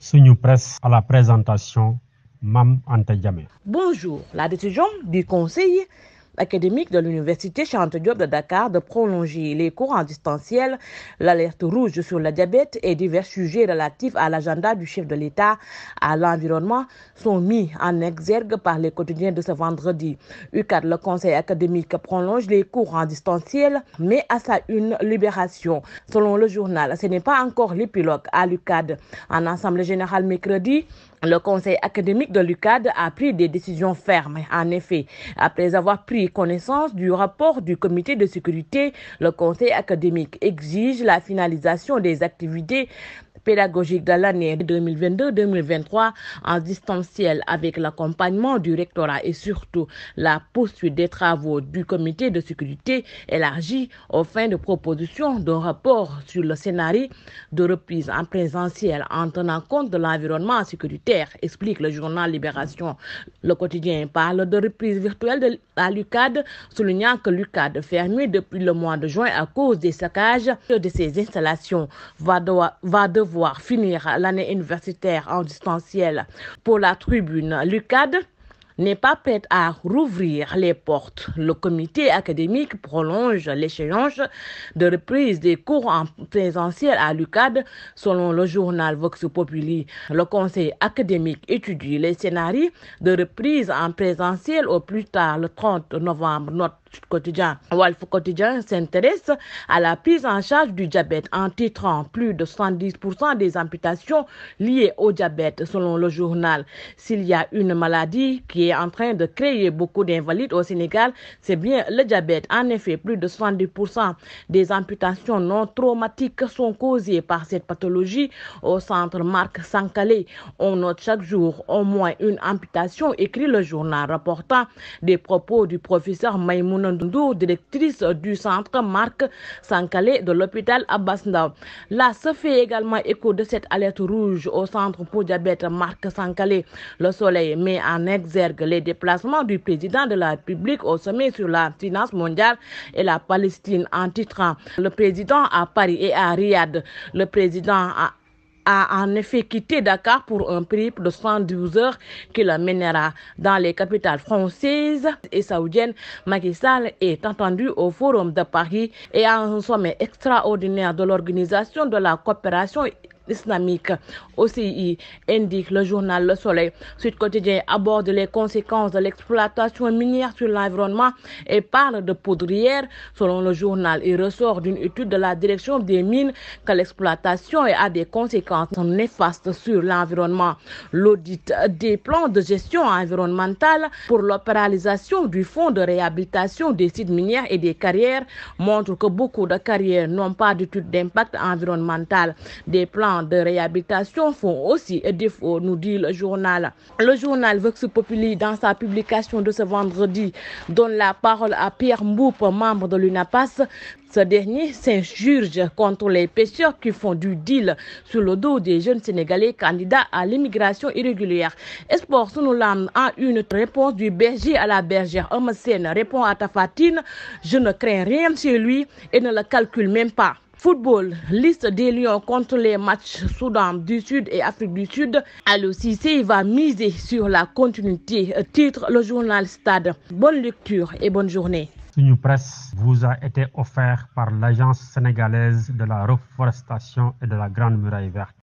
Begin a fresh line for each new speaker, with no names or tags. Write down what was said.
Suñu Presse à la présentation, Mme jamais. Bonjour. La décision du Conseil académique de l'Université Chante Diop de Dakar de prolonger les cours en distanciel, l'alerte rouge sur le diabète et divers sujets relatifs à l'agenda du chef de l'État à l'environnement sont mis en exergue par les quotidiens de ce vendredi. UCAD, le conseil académique, prolonge les cours en distanciel, mais à sa une libération. Selon le journal, ce n'est pas encore l'épilogue à l'UCAD. En Assemblée générale mercredi, le conseil académique de l'UCAD a pris des décisions fermes. En effet, après avoir pris connaissance du rapport du comité de sécurité, le conseil académique exige la finalisation des activités pédagogiques de l'année 2022-2023 en distanciel avec l'accompagnement du rectorat et surtout la poursuite des travaux du comité de sécurité élargi aux fins de proposition d'un rapport sur le scénario de reprise en présentiel en tenant compte de l'environnement sécuritaire, explique le journal Libération. Le quotidien parle de reprise virtuelle de la soulignant que l'UCAD nuit depuis le mois de juin à cause des saccages de ses installations va, devoir, finir l'année universitaire en distanciel. Pour la tribune, Lucade n'est pas prête à rouvrir les portes. Le comité académique prolonge l'échéance de reprise des cours en présentiel à l'UCAD, selon le journal Vox Populi. Le conseil académique étudie les scénarios de reprise en présentiel au plus tard le 30 novembre, quotidien. Wolf quotidien s'intéresse à la prise en charge du diabète en titrant plus de 70% des amputations liées au diabète selon le journal. S'il y a une maladie qui est en train de créer beaucoup d'invalides au Sénégal, c'est bien le diabète. En effet, plus de 70% des amputations non traumatiques sont causées par cette pathologie au centre Marc Sankalé. On note chaque jour au moins une amputation, écrit le journal, rapportant des propos du professeur Maïmoun Ndour, directrice du centre Marc Sankalé de l'hôpital Abbas Ndao. Là se fait également écho de cette alerte rouge au centre pour diabète Marc Sankalé. Le soleil met en exergue les déplacements du président de la République au sommet sur la finance mondiale et la Palestine en titrant le président à Paris et à Riyad. Le président à a en effet quitté Dakar pour un prix de 112 heures qui la mènera dans les capitales françaises et saoudiennes. Macky est entendu au Forum de Paris et à un sommet extraordinaire de l'Organisation de la coopération islamique. Aussi, indique le journal Le Soleil. Sud Quotidien aborde les conséquences de l'exploitation minière sur l'environnement et parle de poudrière. Selon le journal, il ressort d'une étude de la direction des mines que l'exploitation a des conséquences néfastes sur l'environnement. L'audit des plans de gestion environnementale pour l'opéralisation du fonds de réhabilitation des sites minières et des carrières montre que beaucoup de carrières n'ont pas d'étude d'impact environnemental. Des plans de réhabilitation font aussi défaut, nous dit le journal. Le journal Vox Populi, dans sa publication de ce vendredi, donne la parole à Pierre Mboupe, membre de l'UNAPAS. Ce dernier s'injurge contre les pêcheurs qui font du deal sur le dos des jeunes Sénégalais candidats à l'immigration irrégulière. nous Sunulam a une réponse du berger à la bergère. Homme répond à Tafatine, je ne crains rien chez lui et ne le calcule même pas. Football, liste des Lions contre les matchs Soudan du Sud et Afrique du Sud. Allo Cissé va miser sur la continuité, euh, titre le journal Stade. Bonne lecture et bonne journée. Une presse vous a été offert par l'Agence sénégalaise de la reforestation et de la Grande Muraille verte.